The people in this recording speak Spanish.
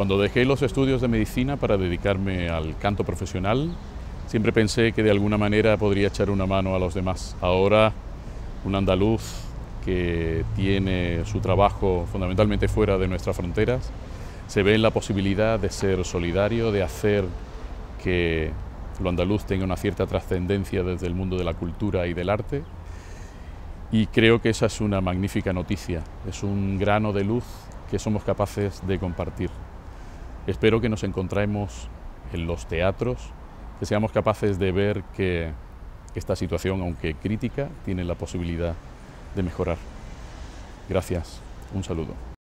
Cuando dejé los estudios de medicina para dedicarme al canto profesional, siempre pensé que de alguna manera podría echar una mano a los demás. Ahora, un andaluz que tiene su trabajo fundamentalmente fuera de nuestras fronteras, se ve en la posibilidad de ser solidario, de hacer que lo andaluz tenga una cierta trascendencia desde el mundo de la cultura y del arte. Y creo que esa es una magnífica noticia, es un grano de luz que somos capaces de compartir. Espero que nos encontremos en los teatros, que seamos capaces de ver que esta situación, aunque crítica, tiene la posibilidad de mejorar. Gracias, un saludo.